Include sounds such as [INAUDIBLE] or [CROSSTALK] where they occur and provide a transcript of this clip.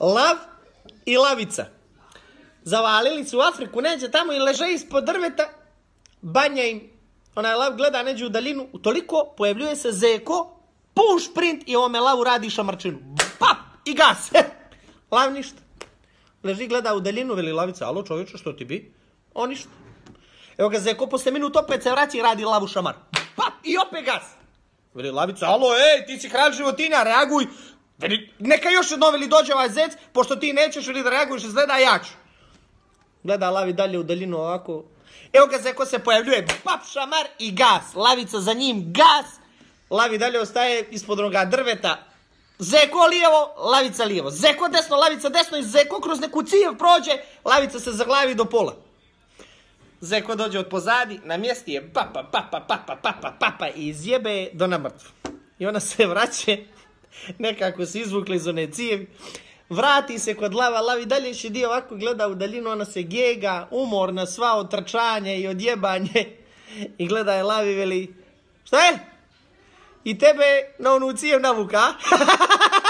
Lav i lavica. Zavalili su u Afriku, neđe tamo i leže ispod drveta, banja im. Onaj lav gleda neđe u daljinu, u toliko pojavljuje se zeko, puš print i ovome lavu radi šamarčinu. Pap! I gas! [LAUGHS] lav ništa. Leži gleda u daljinu, veli lavica, alo čovječe, što ti bi? O, ništa. Evo ga zeko, posle minut opet se vraća i radi lavu šamar. Pap! I opet gas! Veli lavica, alo, ej, ti si hran životinja, reaguj, Veli, neka još novili dođe ovaj zec, pošto ti nećeš ili da reaguješ izgleda, ja ću. Gleda lavi dalje u daljinu ovako. Evo ga zeko se pojavljuje, pap šamar i gas. Lavica za njim, gas. Lavi dalje ostaje ispod onoga drveta. Zeko lijevo, lavica lijevo. Zeko desno, lavica desno i zeko kroz neku cijev prođe, lavica se zaglavi do pola. Zeko dođe od pozadi, na mjesti je papa, papa, papa, papa, papa i izjebe do na I ona se vraće, nekako se izvukli iz one cijevi. Vrati se kod lava, lavi dalje dio ovako gleda u daljinu, ona se gega, umorna, sva od trčanja i od odjebanje. I gleda je lavi veli, šta je? I tebe na onu cijev navuka, [LAUGHS]